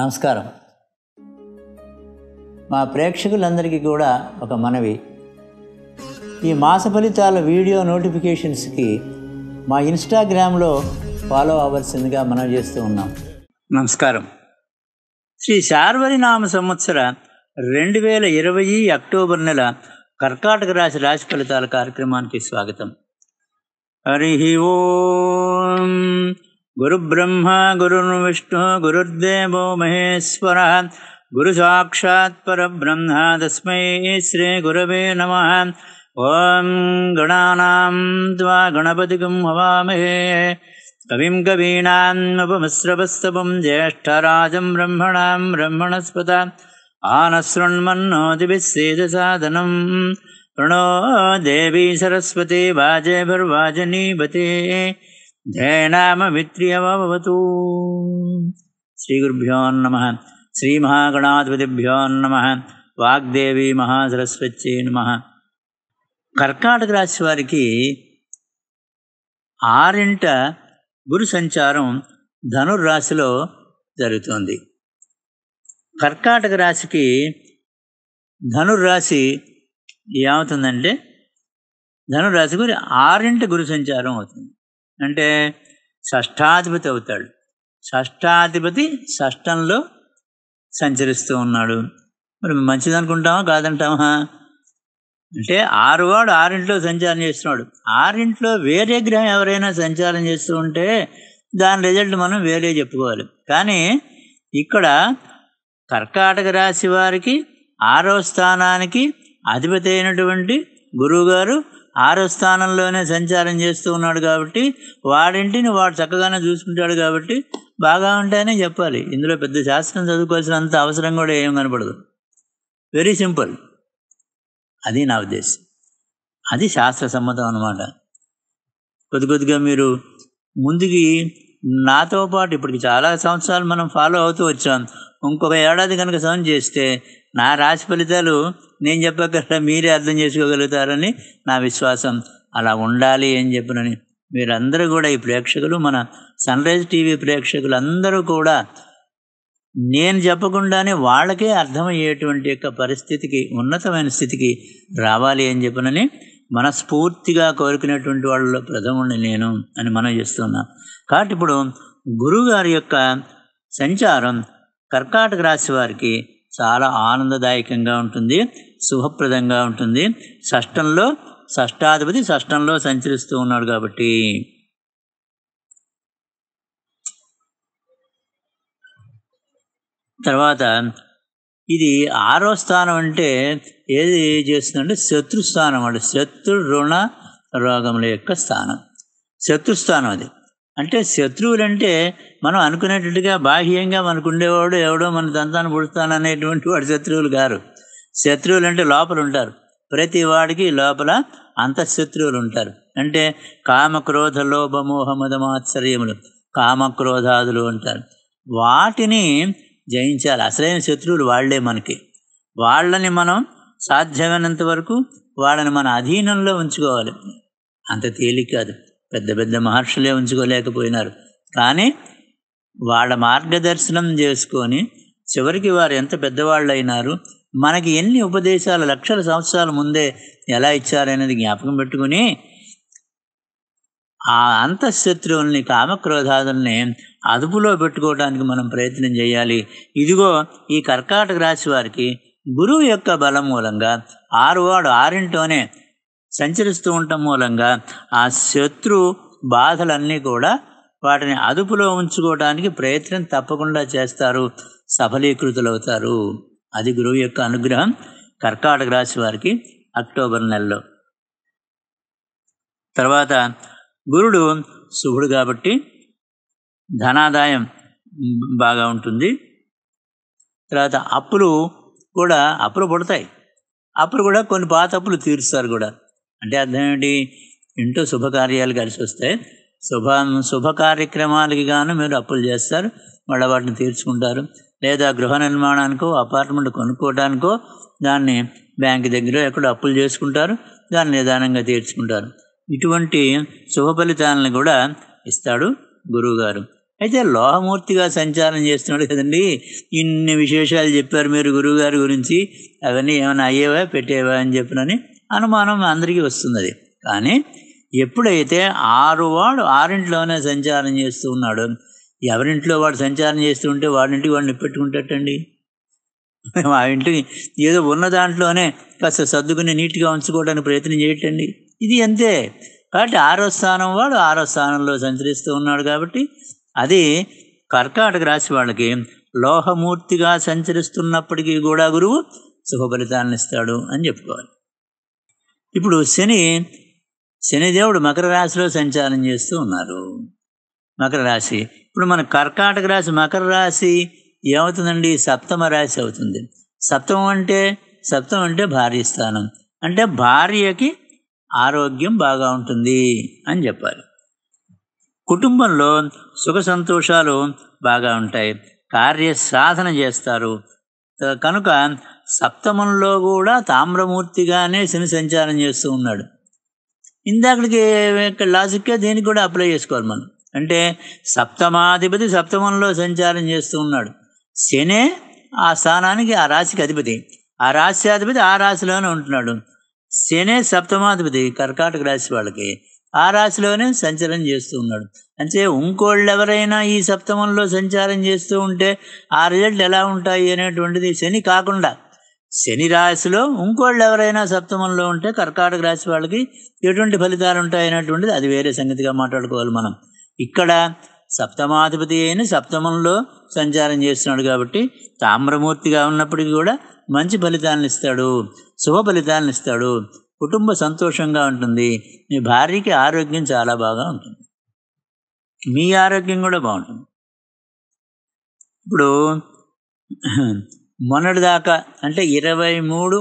నమస్కారం మా ప్రేక్షకులందరికీ కూడా ఒక మనవి ఈ మాస ఫలితాల వీడియో నోటిఫికేషన్స్కి మా ఇన్స్టాగ్రామ్లో ఫాలో అవ్వాల్సిందిగా మనం చేస్తూ ఉన్నాం నమస్కారం శ్రీ నామ సంవత్సర రెండు వేల ఇరవై అక్టోబర్ నెల కర్కాటక రాశి రాశి ఫలితాల కార్యక్రమానికి స్వాగతం హరి ఓం गुरुब्रह्म गुरुर्विष्णु गुरुर्देवो महेश्वरः परब्रह्म तस्मै श्रीगुरवे नमः ॐ गणानां त्वा गणपतिमहे कविं कवीनानुपमस्रपस्तपम् ज्येष्ठराजं ब्रह्मणां ब्रह्मणस्पत आनसृण्मन्नोदिभिः विशीजसाधनम् प्रणो देवी सरस्वती वाजे भर्वाजिनीवती ధ్యేనామమిత్రియవతు శ్రీగురుభ్యో నమ శ్రీమహాగణాధిపతిభ్యో నమ వాగ్దేవి మహాసరస్వతి నమ కర్కాటక రాశి వారికి ఆరింట గురు సంచారం ధనుర్రాశిలో జరుగుతుంది కర్కాటక రాశికి ధనుర్రాశి ఏమవుతుందంటే ధనుర్రాశి గురి ఆరింట గురు సంచారం అవుతుంది అంటే షష్టాధిపతి అవుతాడు షష్టాధిపతి షష్టంలో సంచరిస్తూ ఉన్నాడు మరి మంచిది అనుకుంటామా కాదంటామా అంటే ఆరువాడు ఆరింట్లో సంచారం చేస్తున్నాడు ఆరింట్లో వేరే గ్రహం ఎవరైనా సంచారం చేస్తూ ఉంటే దాని రిజల్ట్ మనం వేరే చెప్పుకోవాలి కానీ ఇక్కడ కర్కాటక రాశి వారికి ఆరో స్థానానికి అధిపతి అయినటువంటి గురువుగారు ఆరో స్థానంలోనే సంచారం చేస్తూ ఉన్నాడు కాబట్టి వాడింటిని వాడు చక్కగానే చూసుకుంటాడు కాబట్టి బాగా ఉంటాయనే చెప్పాలి ఇందులో పెద్ద శాస్త్రం చదువుకోవాల్సినంత అవసరం కూడా ఏం కనపడదు వెరీ సింపుల్ అది నా ఉద్దేశం అది శాస్త్ర సమ్మతం అనమాట కొద్ది కొద్దిగా మీరు ముందుకి నాతో పాటు ఇప్పటికి చాలా సంవత్సరాలు మనం ఫాలో అవుతూ వచ్చాం ఇంకొక ఏడాది కనుక సౌండ్ చేస్తే నా రాశి ఫలితాలు నేను చెప్పగల మీరే అర్థం చేసుకోగలుగుతారని నా విశ్వాసం అలా ఉండాలి అని చెప్పినని మీరందరూ కూడా ఈ ప్రేక్షకులు మన సన్ రైజ్ టీవీ ప్రేక్షకులు అందరూ కూడా నేను చెప్పకుండానే వాళ్ళకే అర్థమయ్యేటువంటి యొక్క పరిస్థితికి ఉన్నతమైన స్థితికి రావాలి అని మన మనస్ఫూర్తిగా కోరుకునేటువంటి వాళ్ళలో ప్రథముని నేను అని మనం చేస్తున్నా కాబట్టి ఇప్పుడు గురుగారి యొక్క సంచారం కర్కాటక రాశి వారికి చాలా ఆనందదాయకంగా ఉంటుంది శుభప్రదంగా ఉంటుంది షష్టంలో షష్టాధిపతి షష్టంలో సంచరిస్తూ ఉన్నాడు కాబట్టి తర్వాత ఇది ఆరో స్థానం అంటే ఏది చేస్తుందంటే శత్రుస్థానం అంటే శత్రు రుణ రోగముల యొక్క స్థానం శత్రుస్థానం అది అంటే శత్రువులంటే మనం అనుకునేటట్టుగా బాహ్యంగా మనకు ఉండేవాడు ఎవడో మన దంతాన్ని పుడతాననేటువంటి వాడు శత్రువులు గారు శత్రువులు అంటే లోపల ఉంటారు ప్రతి వాడికి లోపల అంత శత్రువులు ఉంటారు అంటే కామక్రోధ లోభమోహమదమాత్సర్యములు కామక్రోధాదులు ఉంటారు వాటిని జయించాలి అసలైన శత్రువులు వాళ్లే మనకి వాళ్ళని మనం సాధ్యమైనంత వరకు వాళ్ళని మన అధీనంలో ఉంచుకోవాలి అంత తేలిక కాదు పెద్ద పెద్ద మహర్షులే ఉంచుకోలేకపోయినారు కానీ వాళ్ళ మార్గదర్శనం చేసుకొని చివరికి వారు ఎంత పెద్దవాళ్ళు అయినారు మనకి ఎన్ని ఉపదేశాలు లక్షల సంవత్సరాల ముందే ఎలా ఇచ్చారనేది జ్ఞాపకం పెట్టుకుని ఆ అంతఃశత్రువుల్ని కామక్రోధాదుల్ని అదుపులో పెట్టుకోవడానికి మనం ప్రయత్నం చేయాలి ఇదిగో ఈ కర్కాటక రాశి వారికి గురువు యొక్క బలం మూలంగా ఆరువాడు ఆరింటోనే సంచరిస్తూ ఉండటం మూలంగా ఆ శత్రు బాధలన్నీ కూడా వాటిని అదుపులో ఉంచుకోవడానికి ప్రయత్నం తప్పకుండా చేస్తారు సఫలీకృతులవుతారు అది గురువు యొక్క అనుగ్రహం కర్కాటక రాశి వారికి అక్టోబర్ నెలలో తర్వాత గురుడు శుభుడు కాబట్టి ధనాదాయం బాగా ఉంటుంది తర్వాత అప్పులు కూడా అప్పులు పడతాయి అప్పులు కూడా కొన్ని పాత అప్పులు తీరుస్తారు కూడా అంటే అర్థం ఏంటి ఇంట్లో శుభకార్యాలు కలిసి వస్తాయి శుభ శుభ కార్యక్రమాలకి గాను మీరు అప్పులు చేస్తారు మళ్ళీ వాటిని తీర్చుకుంటారు లేదా గృహ నిర్మాణానికో అపార్ట్మెంట్ కొనుక్కోవడానికో దాన్ని బ్యాంక్ దగ్గర ఎక్కడ అప్పులు చేసుకుంటారు దాన్ని నిదానంగా తీర్చుకుంటారు ఇటువంటి శుభ ఫలితాలను కూడా ఇస్తాడు గురువుగారు అయితే లోహమూర్తిగా సంచారం చేస్తున్నాడు కదండి ఇన్ని విశేషాలు చెప్పారు మీరు గురువుగారి గురించి అవన్నీ ఏమైనా అయ్యేవా పెట్టేవా అని చెప్పినని అనుమానం అందరికీ వస్తున్నది కానీ ఎప్పుడైతే ఆరు వాడు ఆరింట్లోనే సంచారం చేస్తూ ఉన్నాడు ఎవరింట్లో వాడు సంచారం చేస్తుంటే వాడింటికి వాడిని పెట్టుకుంటేటండి మేము ఆ ఇంటికి ఏదో ఉన్న దాంట్లోనే కాస్త సర్దుకుని నీట్గా ఉంచుకోవడానికి ప్రయత్నం చేయటండి ఇది అంతే కాబట్టి ఆరో స్థానం వాడు ఆరో స్థానంలో సంచరిస్తూ ఉన్నాడు కాబట్టి అది కర్కాటక రాశి వాళ్ళకి లోహమూర్తిగా సంచరిస్తున్నప్పటికీ కూడా గురువు శుభ ఇస్తాడు అని చెప్పుకోవాలి ఇప్పుడు శని శనిదేవుడు మకర రాశిలో సంచారం చేస్తూ ఉన్నారు మకర రాశి ఇప్పుడు మన కర్కాటక రాశి మకర రాశి ఏమవుతుందండి సప్తమ రాశి అవుతుంది సప్తమం అంటే సప్తం అంటే భార్య స్థానం అంటే భార్యకి ఆరోగ్యం బాగా ఉంటుంది అని చెప్పాలి కుటుంబంలో సుఖ సంతోషాలు బాగా ఉంటాయి కార్య సాధన చేస్తారు కనుక సప్తమంలో కూడా తామ్రమూర్తిగానే శని సంచారం చేస్తూ ఉన్నాడు ఇందాకడికి లాజిక్గా దీనికి కూడా అప్లై చేసుకోవాలి మనం అంటే సప్తమాధిపతి సప్తమంలో సంచారం చేస్తూ ఉన్నాడు శనే ఆ స్థానానికి ఆ రాశికి అధిపతి ఆ రాశ్యాధిపతి ఆ రాశిలోనే ఉంటున్నాడు శనే సప్తమాధిపతి కర్కాటక రాశి వాళ్ళకి ఆ రాశిలోనే సంచారం చేస్తూ ఉన్నాడు అంటే ఇంకోళ్ళు ఎవరైనా ఈ సప్తమంలో సంచారం చేస్తూ ఉంటే ఆ రిజల్ట్ ఎలా ఉంటాయి అనేటువంటిది శని కాకుండా శని రాశిలో ఇంకోళ్ళు ఎవరైనా సప్తమంలో ఉంటే కర్కాటక రాశి వాళ్ళకి ఎటువంటి ఫలితాలు ఉంటాయి అనేటువంటిది అది వేరే సంగతిగా మాట్లాడుకోవాలి మనం ఇక్కడ సప్తమాధిపతి అయిన సప్తమంలో సంచారం చేస్తున్నాడు కాబట్టి తామ్రమూర్తిగా ఉన్నప్పటికీ కూడా మంచి ఫలితాలను ఇస్తాడు శుభ ఫలితాలను ఇస్తాడు కుటుంబ సంతోషంగా ఉంటుంది మీ భార్యకి ఆరోగ్యం చాలా బాగా ఉంటుంది మీ ఆరోగ్యం కూడా బాగుంటుంది ఇప్పుడు మొన్నటి దాకా అంటే ఇరవై మూడు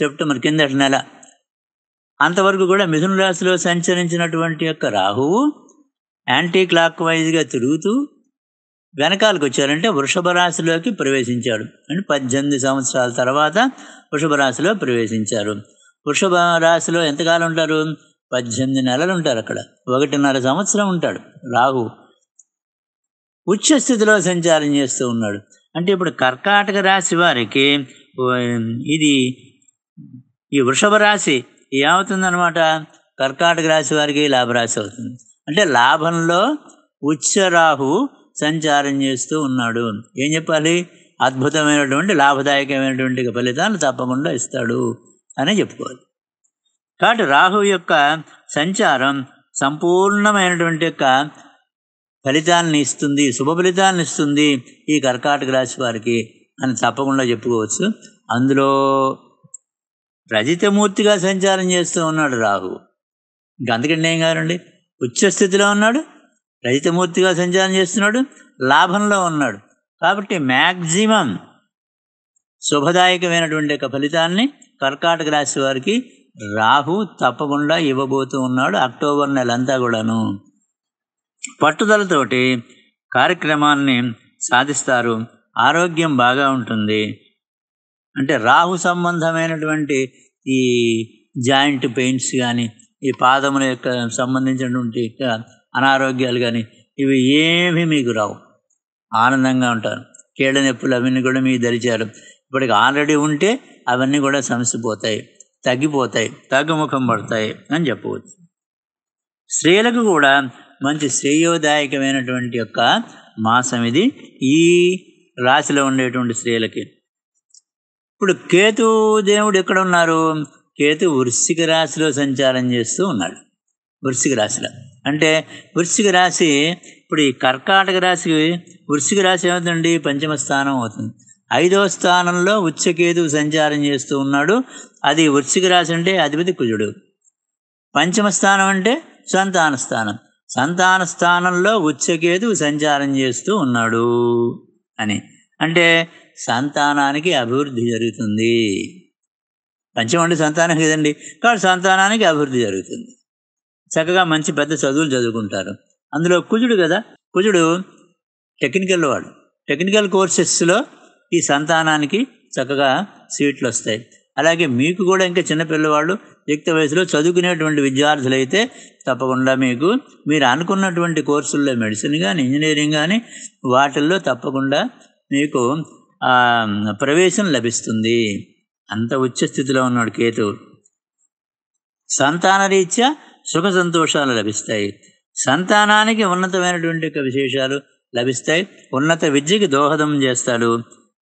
సెప్టెంబర్ కిందటి నెల అంతవరకు కూడా మిథున రాశిలో సంచరించినటువంటి యొక్క రాహువు యాంటీ క్లాక్ వైజ్గా తిరుగుతూ వెనకాలకు వచ్చారంటే వృషభ రాశిలోకి ప్రవేశించాడు అంటే పద్దెనిమిది సంవత్సరాల తర్వాత వృషభ రాశిలో ప్రవేశించారు వృషభ రాశిలో ఎంతకాలం ఉంటారు పద్దెనిమిది నెలలు ఉంటారు అక్కడ ఒకటిన్నర సంవత్సరం ఉంటాడు రాహు స్థితిలో సంచారం చేస్తూ ఉన్నాడు అంటే ఇప్పుడు కర్కాటక రాశి వారికి ఇది ఈ వృషభ రాశి ఏమవుతుందనమాట కర్కాటక రాశి వారికి లాభరాశి అవుతుంది అంటే లాభంలో ఉచ్చరాహు సంచారం చేస్తూ ఉన్నాడు ఏం చెప్పాలి అద్భుతమైనటువంటి లాభదాయకమైనటువంటి ఫలితాలు తప్పకుండా ఇస్తాడు అని చెప్పుకోవాలి కాబట్టి రాహు యొక్క సంచారం సంపూర్ణమైనటువంటి యొక్క ఫలితాలను ఇస్తుంది శుభ ఫలితాలను ఇస్తుంది ఈ కర్కాటక రాశి వారికి అని తప్పకుండా చెప్పుకోవచ్చు అందులో రజితమూర్తిగా సంచారం చేస్తూ ఉన్నాడు రాహు అందుకంటే ఏం కాదండి ఉచ్చస్థితిలో స్థితిలో ఉన్నాడు రజితమూర్తిగా సంచారం చేస్తున్నాడు లాభంలో ఉన్నాడు కాబట్టి మ్యాక్సిమం శుభదాయకమైనటువంటి యొక్క ఫలితాన్ని కర్కాటక రాశి వారికి రాహు తప్పకుండా ఇవ్వబోతూ ఉన్నాడు అక్టోబర్ నెలంతా కూడాను పట్టుదలతోటి కార్యక్రమాన్ని సాధిస్తారు ఆరోగ్యం బాగా ఉంటుంది అంటే రాహు సంబంధమైనటువంటి ఈ జాయింట్ పెయిన్స్ కానీ ఈ పాదముల యొక్క సంబంధించినటువంటి యొక్క అనారోగ్యాలు కానీ ఇవి ఏమీ మీకు రావు ఆనందంగా ఉంటారు కీళ్ళ నొప్పులు అవన్నీ కూడా మీకు ధరిచారు ఇప్పటికి ఆల్రెడీ ఉంటే అవన్నీ కూడా సమస్య పోతాయి తగ్గిపోతాయి తగ్గుముఖం పడతాయి అని చెప్పవచ్చు స్త్రీలకు కూడా మంచి శ్రేయోదాయకమైనటువంటి యొక్క మాసం ఇది ఈ రాశిలో ఉండేటువంటి స్త్రీలకి ఇప్పుడు కేతు దేవుడు ఎక్కడ ఉన్నారు కేతు వృశ్చిక రాశిలో సంచారం చేస్తూ ఉన్నాడు వృశ్చిక రాశిలో అంటే వృశ్చిక రాశి ఇప్పుడు ఈ కర్కాటక రాశి వృశ్చిక రాశి ఏమవుతుందండి పంచమ స్థానం అవుతుంది ఐదవ స్థానంలో ఉచ్చకేతు సంచారం చేస్తూ ఉన్నాడు అది వృశ్చిక రాశి అంటే అధిపతి కుజుడు పంచమ స్థానం అంటే సంతాన స్థానం సంతాన స్థానంలో ఉచ్చకేతు సంచారం చేస్తూ ఉన్నాడు అని అంటే సంతానానికి అభివృద్ధి జరుగుతుంది పంచమండి సంతానం కదండి కాబట్టి సంతానానికి అభివృద్ధి జరుగుతుంది చక్కగా మంచి పెద్ద చదువులు చదువుకుంటారు అందులో కుజుడు కదా కుజుడు టెక్నికల్ వాడు టెక్నికల్ కోర్సెస్లో ఈ సంతానానికి చక్కగా సీట్లు వస్తాయి అలాగే మీకు కూడా ఇంకా చిన్నపిల్లవాళ్ళు వ్యక్తి వయసులో చదువుకునేటువంటి విద్యార్థులైతే తప్పకుండా మీకు మీరు అనుకున్నటువంటి కోర్సుల్లో మెడిసిన్ కానీ ఇంజనీరింగ్ కానీ వాటిల్లో తప్పకుండా మీకు ప్రవేశం లభిస్తుంది అంత ఉచ్చ స్థితిలో ఉన్నాడు కేతువు సంతానరీత్యా సుఖ సంతోషాలు లభిస్తాయి సంతానానికి ఉన్నతమైనటువంటి యొక్క విశేషాలు లభిస్తాయి ఉన్నత విద్యకి దోహదం చేస్తాడు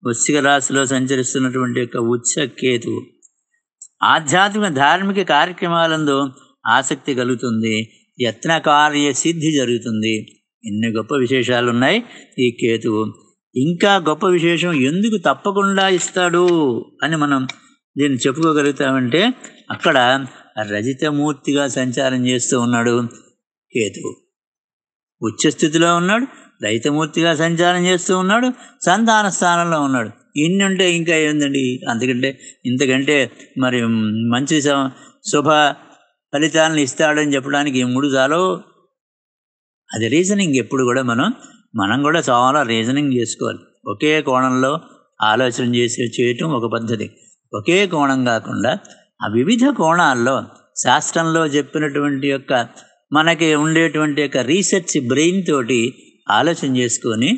వృశ్చిక రాశిలో సంచరిస్తున్నటువంటి యొక్క ఉచ్చ కేతువు ఆధ్యాత్మిక ధార్మిక కార్యక్రమాలందు ఆసక్తి కలుగుతుంది యత్న కార్య సిద్ధి జరుగుతుంది ఎన్ని గొప్ప విశేషాలు ఉన్నాయి ఈ కేతువు ఇంకా గొప్ప విశేషం ఎందుకు తప్పకుండా ఇస్తాడు అని మనం దీన్ని చెప్పుకోగలుగుతామంటే అక్కడ రజితమూర్తిగా సంచారం చేస్తూ ఉన్నాడు కేతువు ఉచ్చస్థితిలో ఉన్నాడు రజితమూర్తిగా సంచారం చేస్తూ ఉన్నాడు సంతాన స్థానంలో ఉన్నాడు ఇన్ని ఉంటే ఇంకా ఏందండి అందుకంటే ఇంతకంటే మరి మంచి శుభ ఫలితాలను ఇస్తాడని చెప్పడానికి మూడు చాలు అది రీజనింగ్ ఎప్పుడు కూడా మనం మనం కూడా చాలా రీజనింగ్ చేసుకోవాలి ఒకే కోణంలో ఆలోచన చేసి చేయటం ఒక పద్ధతి ఒకే కోణం కాకుండా ఆ వివిధ కోణాల్లో శాస్త్రంలో చెప్పినటువంటి యొక్క మనకి ఉండేటువంటి యొక్క రీసెర్చ్ బ్రెయిన్ తోటి ఆలోచన చేసుకొని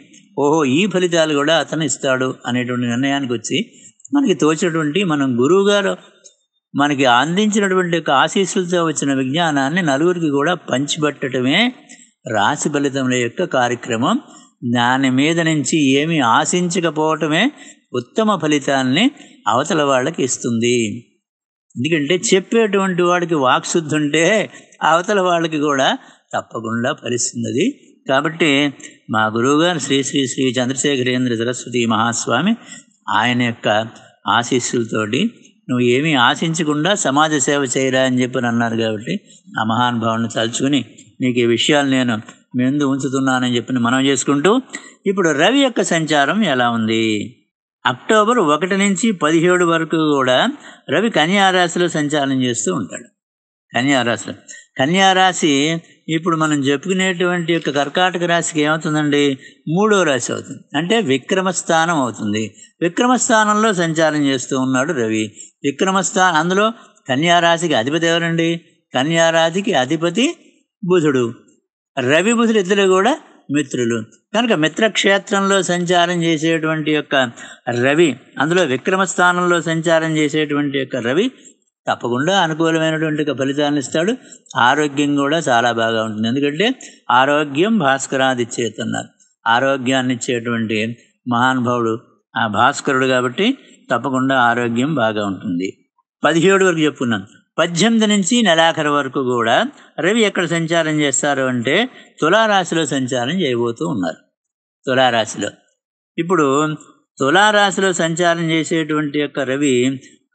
ఓహో ఈ ఫలితాలు కూడా అతను ఇస్తాడు అనేటువంటి నిర్ణయానికి వచ్చి మనకి తోచినటువంటి మనం గురువు గారు మనకి అందించినటువంటి యొక్క ఆశీస్సులతో వచ్చిన విజ్ఞానాన్ని నలుగురికి కూడా పంచిపెట్టడమే రాశి ఫలితముల యొక్క కార్యక్రమం దాని మీద నుంచి ఏమి ఆశించకపోవటమే ఉత్తమ ఫలితాన్ని అవతల వాళ్ళకి ఇస్తుంది ఎందుకంటే చెప్పేటువంటి వాడికి వాక్శుద్ధి ఉంటే అవతల వాళ్ళకి కూడా తప్పకుండా ఫలిస్తున్నది కాబట్టి మా గురువుగారు శ్రీ శ్రీ శ్రీ చంద్రశేఖరేంద్ర సరస్వతి మహాస్వామి ఆయన యొక్క ఆశీస్సులతోటి నువ్వు ఏమీ ఆశించకుండా సమాజ సేవ చేయరా అని చెప్పి అన్నారు కాబట్టి ఆ మహానుభావుని తలుచుకుని నీకు ఈ విషయాలు నేను ముందు ఉంచుతున్నానని చెప్పి మనం చేసుకుంటూ ఇప్పుడు రవి యొక్క సంచారం ఎలా ఉంది అక్టోబర్ ఒకటి నుంచి పదిహేడు వరకు కూడా రవి కన్యారాశిలో సంచారం చేస్తూ ఉంటాడు కన్యారాశిలో కన్యారాశి ఇప్పుడు మనం చెప్పుకునేటువంటి యొక్క కర్కాటక రాశికి ఏమవుతుందండి మూడో రాశి అవుతుంది అంటే విక్రమస్థానం అవుతుంది విక్రమస్థానంలో సంచారం చేస్తూ ఉన్నాడు రవి విక్రమస్థానం అందులో కన్యారాశికి అధిపతి ఎవరండి కన్యారాశికి అధిపతి బుధుడు రవి బుధుడు ఇద్దరు కూడా మిత్రులు కనుక మిత్రక్షేత్రంలో సంచారం చేసేటువంటి యొక్క రవి అందులో విక్రమ స్థానంలో సంచారం చేసేటువంటి యొక్క రవి తప్పకుండా అనుకూలమైనటువంటి ఫలితాలను ఇస్తాడు ఆరోగ్యం కూడా చాలా బాగా ఉంటుంది ఎందుకంటే ఆరోగ్యం భాస్కరాది ఆరోగ్యాన్ని ఇచ్చేటువంటి మహానుభావుడు ఆ భాస్కరుడు కాబట్టి తప్పకుండా ఆరోగ్యం బాగా ఉంటుంది పదిహేడు వరకు చెప్పుకున్నాను పద్దెనిమిది నుంచి నెలాఖరు వరకు కూడా రవి ఎక్కడ సంచారం చేస్తారు అంటే తులారాశిలో సంచారం చేయబోతూ ఉన్నారు తులారాశిలో ఇప్పుడు తులారాశిలో సంచారం చేసేటువంటి యొక్క రవి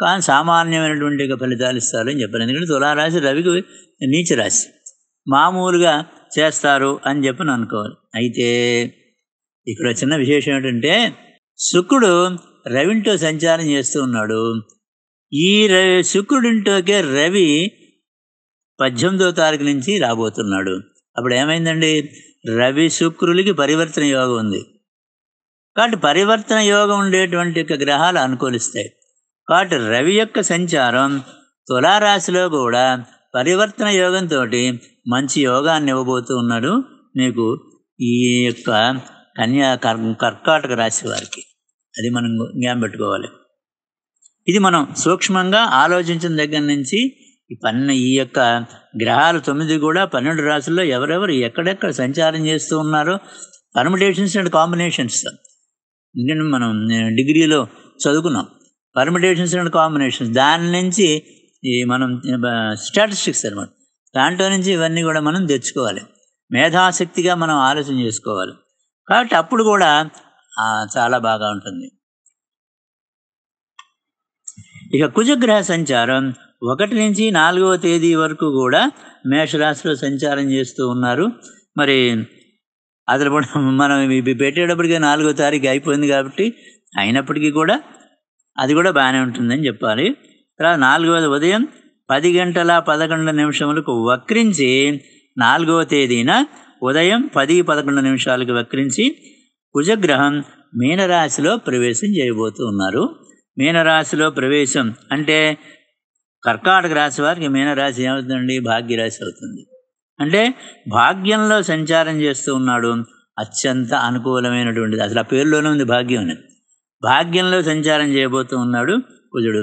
కా సామాన్యమైనటువంటి యొక్క ఫలితాలు అని చెప్పారు ఎందుకంటే తులారాశి రవికి నీచరాశి మామూలుగా చేస్తారు అని చెప్పి అనుకోవాలి అయితే ఇక్కడ చిన్న విశేషం ఏంటంటే శుక్రుడు రవింటో సంచారం చేస్తూ ఉన్నాడు ఈ రవి శుక్రుడింటోకే రవి పద్దెనిమిదో తారీఖు నుంచి రాబోతున్నాడు అప్పుడు ఏమైందండి రవి శుక్రులకి పరివర్తన యోగం ఉంది కాబట్టి పరివర్తన యోగం ఉండేటువంటి యొక్క గ్రహాలు అనుకూలిస్తాయి కాబట్టి రవి యొక్క సంచారం తులారాశిలో కూడా పరివర్తన యోగంతో మంచి యోగాన్ని ఇవ్వబోతూ ఉన్నాడు మీకు ఈ యొక్క కన్యా కర్ కర్కాటక రాశి వారికి అది మనం జ్ఞాపం పెట్టుకోవాలి ఇది మనం సూక్ష్మంగా ఆలోచించిన దగ్గర నుంచి ఈ పన్ను ఈ యొక్క గ్రహాలు తొమ్మిది కూడా పన్నెండు రాసుల్లో ఎవరెవరు ఎక్కడెక్కడ సంచారం చేస్తూ ఉన్నారో పర్మిటేషన్స్ అండ్ కాంబినేషన్స్ నేను మనం డిగ్రీలో చదువుకున్నాం పర్మిటేషన్స్ అండ్ కాంబినేషన్స్ దాని నుంచి ఈ మనం స్టాటిస్టిక్స్ అనమాట దాంట్లో నుంచి ఇవన్నీ కూడా మనం తెచ్చుకోవాలి మేధాశక్తిగా మనం ఆలోచన చేసుకోవాలి కాబట్టి అప్పుడు కూడా చాలా బాగా ఉంటుంది ఇక కుజగ్రహ సంచారం ఒకటి నుంచి నాలుగవ తేదీ వరకు కూడా మేషరాశిలో సంచారం చేస్తూ ఉన్నారు మరి కూడా మనం ఇవి పెట్టేటప్పటికే నాలుగో తారీఖు అయిపోయింది కాబట్టి అయినప్పటికీ కూడా అది కూడా బాగానే ఉంటుందని చెప్పాలి తర్వాత నాలుగవది ఉదయం పది గంటల పదకొండు నిమిషములకు వక్రించి నాలుగవ తేదీన ఉదయం పది పదకొండు నిమిషాలకు వక్రించి కుజగ్రహం మీనరాశిలో ప్రవేశం చేయబోతూ ఉన్నారు మీనరాశిలో ప్రవేశం అంటే కర్కాటక రాశి వారికి మీనరాశి ఏమవుతుందండి భాగ్యరాశి అవుతుంది అంటే భాగ్యంలో సంచారం చేస్తూ ఉన్నాడు అత్యంత అనుకూలమైనటువంటిది అసలు ఆ పేరులోనే ఉంది భాగ్యం భాగ్యంలో సంచారం చేయబోతూ ఉన్నాడు కుజుడు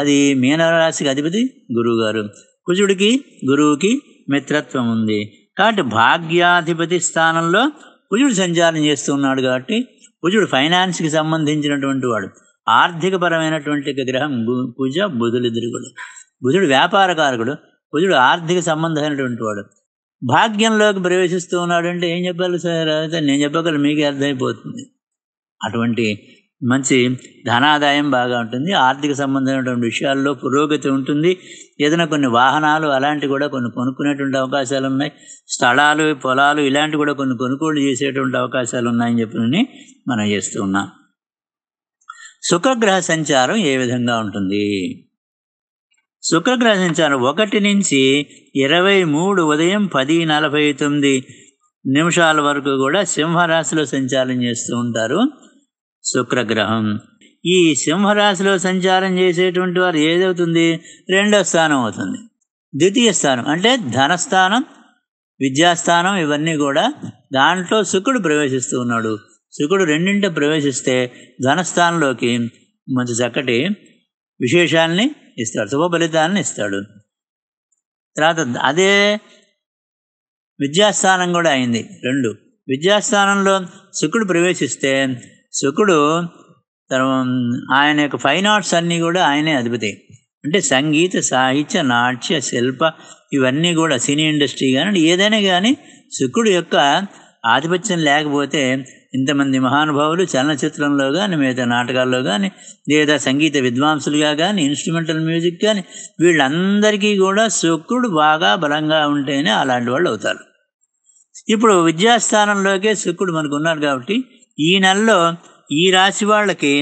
అది మీనరాశికి అధిపతి గురువు గారు కుజుడికి గురువుకి మిత్రత్వం ఉంది కాబట్టి భాగ్యాధిపతి స్థానంలో కుజుడు సంచారం చేస్తున్నాడు కాబట్టి కుజుడు ఫైనాన్స్కి సంబంధించినటువంటి వాడు ఆర్థికపరమైనటువంటి గ్రహం కుజ బుధులిద్దరు కూడా బుధుడు వ్యాపారకారకుడు బుధుడు ఆర్థిక సంబంధమైనటువంటి వాడు భాగ్యంలోకి ప్రవేశిస్తూ ఉన్నాడు అంటే ఏం చెప్పాలి సార్ అయితే నేను చెప్పగలను మీకే అర్థమైపోతుంది అటువంటి మంచి ధనాదాయం బాగా ఉంటుంది ఆర్థిక సంబంధమైనటువంటి విషయాల్లో పురోగతి ఉంటుంది ఏదైనా కొన్ని వాహనాలు అలాంటివి కూడా కొన్ని కొనుక్కునేటువంటి అవకాశాలు ఉన్నాయి స్థలాలు పొలాలు ఇలాంటివి కూడా కొన్ని కొనుగోలు చేసేటువంటి అవకాశాలు ఉన్నాయని చెప్పి మనం చేస్తూ ఉన్నాం శుక్రగ్రహ సంచారం ఏ విధంగా ఉంటుంది శుక్రగ్రహ సంచారం ఒకటి నుంచి ఇరవై మూడు ఉదయం పది నలభై తొమ్మిది నిమిషాల వరకు కూడా సింహరాశిలో సంచారం చేస్తూ ఉంటారు శుక్రగ్రహం ఈ సింహరాశిలో సంచారం చేసేటువంటి వారు ఏదవుతుంది రెండవ స్థానం అవుతుంది ద్వితీయ స్థానం అంటే ధనస్థానం విద్యాస్థానం ఇవన్నీ కూడా దాంట్లో శుక్రుడు ప్రవేశిస్తూ ఉన్నాడు శుకుడు రెండింటి ప్రవేశిస్తే ధనస్థానంలోకి మంచి చక్కటి విశేషాలని ఇస్తాడు శుభ ఫలితాలను ఇస్తాడు తర్వాత అదే విద్యాస్థానం కూడా అయింది రెండు విద్యాస్థానంలో శుకుడు ప్రవేశిస్తే శుకుడు ఆయన యొక్క ఫైన్ ఆర్ట్స్ అన్నీ కూడా ఆయనే అధిపతి అంటే సంగీత సాహిత్య నాట్య శిల్ప ఇవన్నీ కూడా సినీ ఇండస్ట్రీ కానీ ఏదైనా కానీ శుకుడు యొక్క ఆధిపత్యం లేకపోతే ఇంతమంది మహానుభావులు చలనచిత్రంలో కానీ మిగతా నాటకాల్లో కానీ లేదా సంగీత విద్వాంసులుగా కానీ ఇన్స్ట్రుమెంటల్ మ్యూజిక్ కానీ వీళ్ళందరికీ కూడా శుక్రుడు బాగా బలంగా ఉంటేనే అలాంటి వాళ్ళు అవుతారు ఇప్పుడు విద్యాస్థానంలోకే శుక్రుడు మనకు ఉన్నారు కాబట్టి ఈ నెలలో ఈ రాశి వాళ్ళకి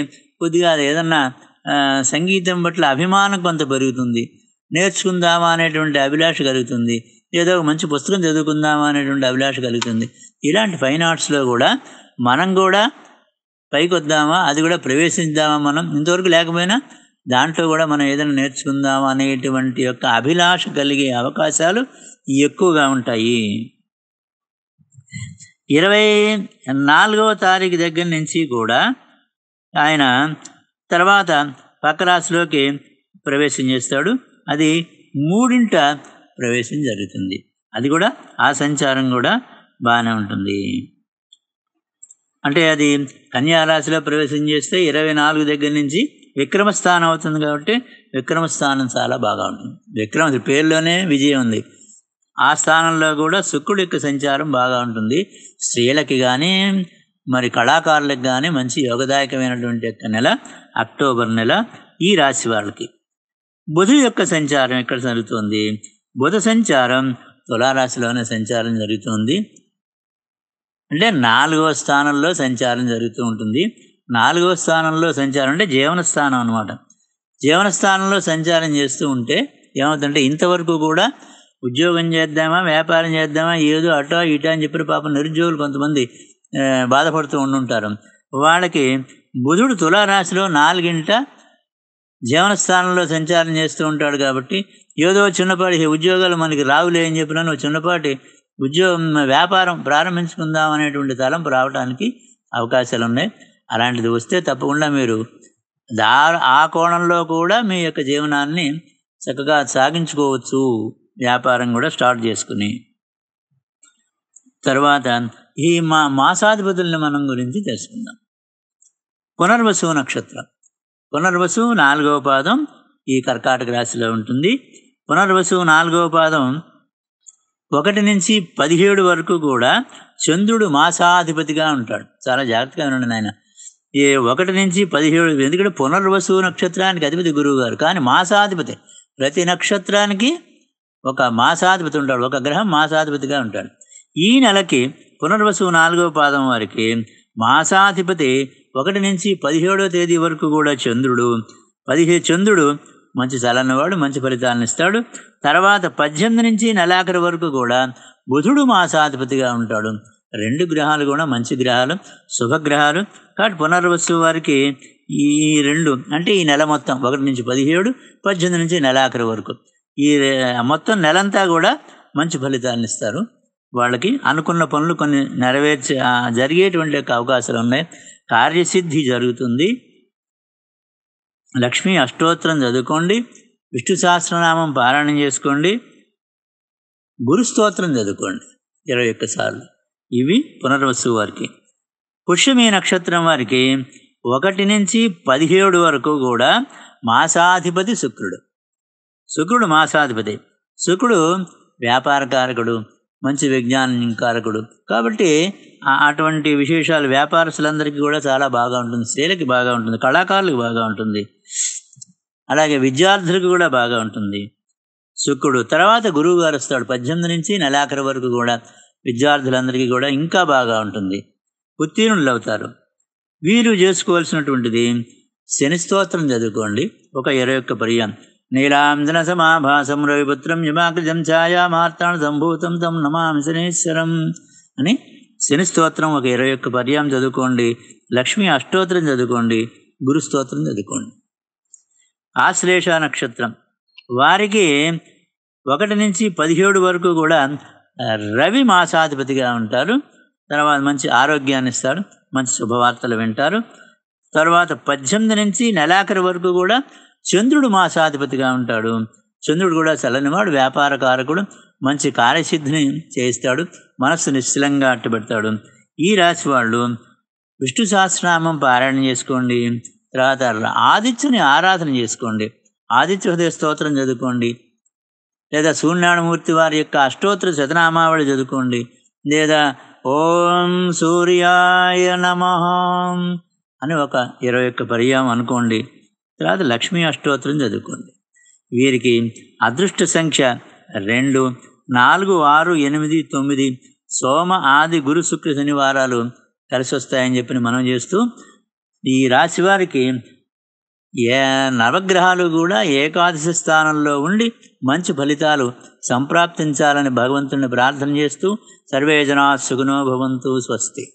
కొద్దిగా ఏదన్నా సంగీతం పట్ల అభిమానం కొంత పెరుగుతుంది నేర్చుకుందామా అనేటువంటి అభిలాష కలుగుతుంది ఏదో మంచి పుస్తకం చదువుకుందామా అనేటువంటి అభిలాష కలుగుతుంది ఇలాంటి ఫైన్ ఆర్ట్స్లో కూడా మనం కూడా పైకి వద్దామా అది కూడా ప్రవేశిద్దామా మనం ఇంతవరకు లేకపోయినా దాంట్లో కూడా మనం ఏదైనా నేర్చుకుందాం అనేటువంటి యొక్క అభిలాష కలిగే అవకాశాలు ఎక్కువగా ఉంటాయి ఇరవై నాలుగవ తారీఖు దగ్గర నుంచి కూడా ఆయన తర్వాత పక్క రాశిలోకి ప్రవేశం చేస్తాడు అది మూడింట ప్రవేశం జరుగుతుంది అది కూడా ఆ సంచారం కూడా బాగానే ఉంటుంది అంటే అది కన్యారాశిలో ప్రవేశం చేస్తే ఇరవై నాలుగు దగ్గర నుంచి విక్రమ స్థానం అవుతుంది కాబట్టి విక్రమస్థానం చాలా బాగా ఉంటుంది విక్రమ పేరులోనే విజయం ఉంది ఆ స్థానంలో కూడా శుక్రుడు యొక్క సంచారం బాగా ఉంటుంది స్త్రీలకి కానీ మరి కళాకారులకు కానీ మంచి యోగదాయకమైనటువంటి యొక్క నెల అక్టోబర్ నెల ఈ రాశి వాళ్ళకి బుధు యొక్క సంచారం ఎక్కడ జరుగుతుంది బుధ సంచారం తులారాశిలోనే సంచారం జరుగుతుంది అంటే నాలుగవ స్థానంలో సంచారం జరుగుతూ ఉంటుంది నాలుగవ స్థానంలో సంచారం అంటే జీవన స్థానం అనమాట జీవన స్థానంలో సంచారం చేస్తూ ఉంటే ఏమవుతుందంటే ఇంతవరకు కూడా ఉద్యోగం చేద్దామా వ్యాపారం చేద్దామా ఏదో అటో ఇటో అని చెప్పి పాప నిరుద్యోగులు కొంతమంది బాధపడుతూ ఉండుంటారు వాళ్ళకి బుధుడు తులారాశిలో నాలుగింట జీవన స్థానంలో సంచారం చేస్తూ ఉంటాడు కాబట్టి ఏదో చిన్నపాటి ఉద్యోగాలు మనకి రావులే అని చెప్పిన నువ్వు చిన్నపాటి ఉద్యోగం వ్యాపారం ప్రారంభించుకుందాం అనేటువంటి తలంపు రావడానికి అవకాశాలు ఉన్నాయి అలాంటిది వస్తే తప్పకుండా మీరు దా ఆ కోణంలో కూడా మీ యొక్క జీవనాన్ని చక్కగా సాగించుకోవచ్చు వ్యాపారం కూడా స్టార్ట్ చేసుకుని తర్వాత ఈ మా మాసాధిపతుల్ని మనం గురించి తెలుసుకుందాం పునర్వసు నక్షత్రం పునర్వసు నాలుగవ పాదం ఈ కర్కాటక రాశిలో ఉంటుంది పునర్వసు నాలుగవ పాదం ఒకటి నుంచి పదిహేడు వరకు కూడా చంద్రుడు మాసాధిపతిగా ఉంటాడు చాలా జాగ్రత్తగా ఉండండి ఆయన ఏ ఒకటి నుంచి పదిహేడు ఎందుకంటే పునర్వసు నక్షత్రానికి అధిపతి గురువు గారు కానీ మాసాధిపతి ప్రతి నక్షత్రానికి ఒక మాసాధిపతి ఉంటాడు ఒక గ్రహం మాసాధిపతిగా ఉంటాడు ఈ నెలకి పునర్వసు నాలుగవ పాదం వారికి మాసాధిపతి ఒకటి నుంచి పదిహేడో తేదీ వరకు కూడా చంద్రుడు పదిహే చంద్రుడు మంచి చలన్నవాడు మంచి ఫలితాలను ఇస్తాడు తర్వాత పద్దెనిమిది నుంచి నెలాఖరి వరకు కూడా బుధుడు మాసాధిపతిగా ఉంటాడు రెండు గ్రహాలు కూడా మంచి గ్రహాలు శుభగ్రహాలు కాబట్టి పునర్వసు వారికి ఈ రెండు అంటే ఈ నెల మొత్తం ఒకటి నుంచి పదిహేడు పద్దెనిమిది నుంచి నెలాఖరి వరకు ఈ మొత్తం నెలంతా కూడా మంచి ఫలితాలను ఇస్తారు వాళ్ళకి అనుకున్న పనులు కొన్ని నెరవేర్చే జరిగేటువంటి అవకాశాలు ఉన్నాయి కార్యసిద్ధి జరుగుతుంది లక్ష్మీ అష్టోత్తరం చదువుకోండి విష్ణు సహస్రనామం పారాయణం చేసుకోండి గురుస్తోత్రం చదువుకోండి ఇరవై ఒక్కసార్లు ఇవి పునర్వసు వారికి పుష్యమి నక్షత్రం వారికి ఒకటి నుంచి పదిహేడు వరకు కూడా మాసాధిపతి శుక్రుడు శుక్రుడు మాసాధిపతి శుక్రుడు వ్యాపార కారకుడు మంచి విజ్ఞానం కారకుడు కాబట్టి అటువంటి విశేషాలు వ్యాపారస్తులందరికీ కూడా చాలా బాగా ఉంటుంది స్త్రీలకి బాగా ఉంటుంది కళాకారులకు బాగా ఉంటుంది అలాగే విద్యార్థులకు కూడా బాగా ఉంటుంది శుక్రుడు తర్వాత గురువు గారు వస్తాడు పద్దెనిమిది నుంచి నెలాఖరు వరకు కూడా విద్యార్థులందరికీ కూడా ఇంకా బాగా ఉంటుంది ఉత్తీర్ణులు అవుతారు వీరు చేసుకోవాల్సినటువంటిది శని స్తోత్రం చదువుకోండి ఒక ఇరవై ఒక్క పర్యం నీలాంజన సమాభాసం రవిపుత్రం యుమాకృజం ఛాయామార్తాణ సంభూతం తం నమామి శనేశ్వరం అని శని స్తోత్రం ఒక ఇరవై ఒక్క పర్యాం చదువుకోండి లక్ష్మీ అష్టోత్రం చదువుకోండి గురు స్తోత్రం చదువుకోండి ఆశ్లేష నక్షత్రం వారికి ఒకటి నుంచి పదిహేడు వరకు కూడా రవి మాసాధిపతిగా ఉంటారు తర్వాత మంచి ఆరోగ్యాన్ని ఇస్తాడు మంచి శుభవార్తలు వింటారు తర్వాత పద్దెనిమిది నుంచి నెలాఖరి వరకు కూడా చంద్రుడు మాసాధిపతిగా ఉంటాడు చంద్రుడు కూడా చల్లనివాడు వ్యాపార కారకుడు మంచి కార్యసిద్ధిని చేయిస్తాడు మనస్సు నిశ్చలంగా అట్టుబెడతాడు ఈ రాశి వాళ్ళు విష్ణు సహస్రనామం పారాయణ చేసుకోండి తర్వాత ఆదిత్యుని ఆరాధన చేసుకోండి ఆదిత్య హృదయ స్తోత్రం చదువుకోండి లేదా సూర్యనారాయణమూర్తి వారి యొక్క అష్టోత్తర శతనామావళి చదువుకోండి లేదా ఓం సూర్యాయ నమ అని ఒక ఇరవై ఒక్క పర్యాయం అనుకోండి తర్వాత లక్ష్మీ అష్టోత్తరం చదువుకోండి వీరికి అదృష్ట సంఖ్య రెండు నాలుగు ఆరు ఎనిమిది తొమ్మిది సోమ ఆది గురు శుక్ర శనివారాలు కలిసి వస్తాయని చెప్పి మనం చేస్తూ ఈ రాశి వారికి ఏ నవగ్రహాలు కూడా ఏకాదశి స్థానంలో ఉండి మంచి ఫలితాలు సంప్రాప్తించాలని భగవంతుని ప్రార్థన చేస్తూ సర్వేజనా సుగుణో భవంతు స్వస్తి